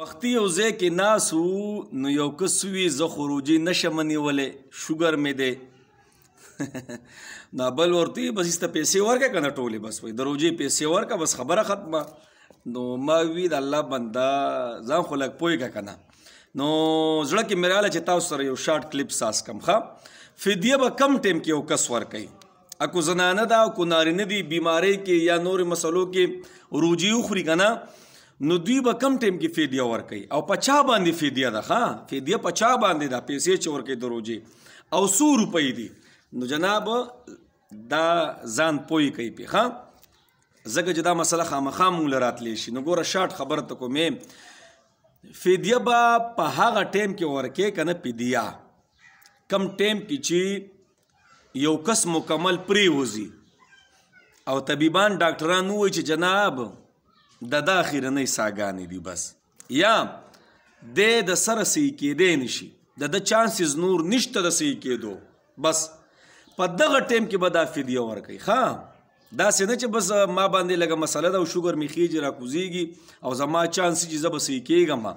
وختي او زه کې ناسو نو یو کسوي زه خروجي نشم نیولې شوګر مې دی دا بل ورته بس است پیسې ورکه کنه ټوله بس وای دروځي پیسې ورکه بس خبره ختمه نو ما وی د الله بندا ځان خلک پويګه کنه نو زړه کې مراله چې تاسو سره یو شارټ کلیپ ساس کم ښه فدیه به کم ټیم کې یو کس ورکي اكو زنانه دا او کو نارینه دي بیماری کې یا نور مسلو کې روجي خوري کنه نو دوی به کم ټیم کې فدیه ورکي او پچا باندې فدیه ده ها فدیه پچا باندې دا پیسې چور کې دروځي او 100 روپۍ دي نو جناب دا ځان پوي کوي په ها زګه جدا مسله خامخا مونږ لراتلې شي نو ګوره شارټ خبر ته کومې فدیه با په هغه ټیم کې ورکه کنه فدیه کم ټیم کې چې یو کس مکمل پری وځي او طبيبان ډاکټرانو وایي چې جناب د دا اخیرنۍ ساګانې دي بس یا د د سره سي کېدې نشي د د چانسز نور نشته د سي کېدو بس په دغه ټیم کې به دا فدیه ورکړي ښه داسې نه چې بس ما باندې لږه مسله ده او شوګر مې خېجې راکوزېږي او زما چانس چې زه به سي کېږم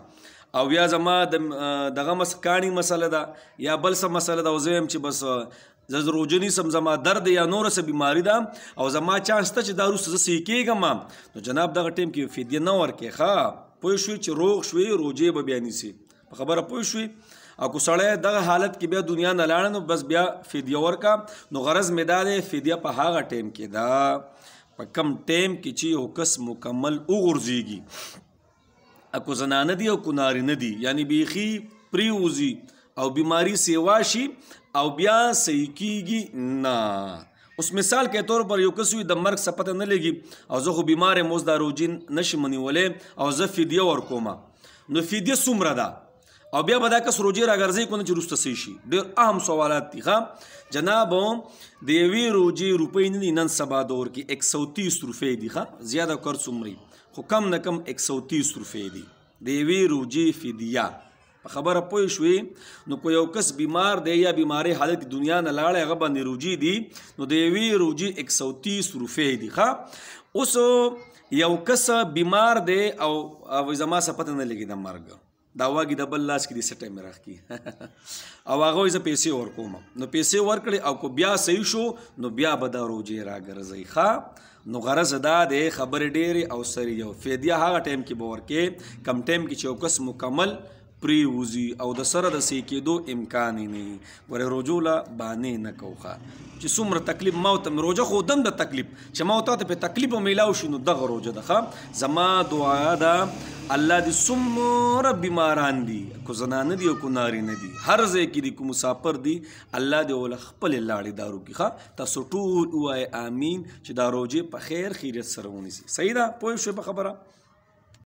او یا زما د دغه مس کانی مسله ده یا بل څه مسله ده او زه چې بس زروجنی سم زما درد یا نور سه بیماری ده او زما چانس ته چې دارو سه سې کېږم نو جناب دغه ټیم کې فدیه نه ورکې ښا پوه شو چې روغ شوي روجې به بیا نیسي په خبره پوه شوي او کو سړی دغه حالت کې بیا دنیا نه لاړ نو بس بیا فدیه ورکا نو غرض مې دا دی فدیه په هغه ټیم کې ده په کم ټیم کې چې یو کس مکمل وغورځېږي اکو زنانه دي او کو نارینه دي یعنی بیخي پریوزي او بیماری سیوا شي او بیا صحیح کیږي نه اوس مثال کې طور پر یو کس د مرګ سپته نه لګي او زه خو بیمار موز داروجین نشم نیولې او زه فدیه ورکوم نو فدیه څومره ده او بیا به دا کس روجي راګرځي کو نه چې روسته سي شي ډېر اهم سوالات دي ښا جناب د یوې روجي روپۍ نه نن سبا دور کې 130 روپۍ دي ښا زیاده کار څومره خو کم نه کم 130 روپۍ دي د یوې روجي فدیه په خبره پوه شوې نو کو یو کس بیمار دی یا بیماری حالت دنیا نه لاړ هغه باندې روجي دي نو د وی روجي 130 روپۍ دي ښا اوس یو کس بیمار دی او زما څه پته نه لګي د مرګ دا واګي د بل لاس کې د سټه مې راخ کی او هغه ز پیسې ورکوم نو پیسې ورکړي او کو بیا صحیح شو نو بیا به دا روجې راګرځي ښا نو غرض دا د خبرې ډېری او سری یو فیدیا هغه ټایم کې باور کې کم ټایم کې چې یو کس مکمل پریوزی او د سره د سې کېدو امکان نه ورې روجولا باندې نه کوخه چې څومره تکلیف ما ته روجه خو دم د تکلیف چې ما ته په تکلیف میلاو شنو دغه روجه ده زما دعا ده الله دې څومره بیماران دي کو زنانه دي او کو نارینه دي هر ځای کې دي کو مسافر دي الله دې ول خپل لاړې دارو کې ښه تاسو ټول وای امين چې دا روجه په خیر خیریت سره ونیسي صحیح ده پوه شو په خبره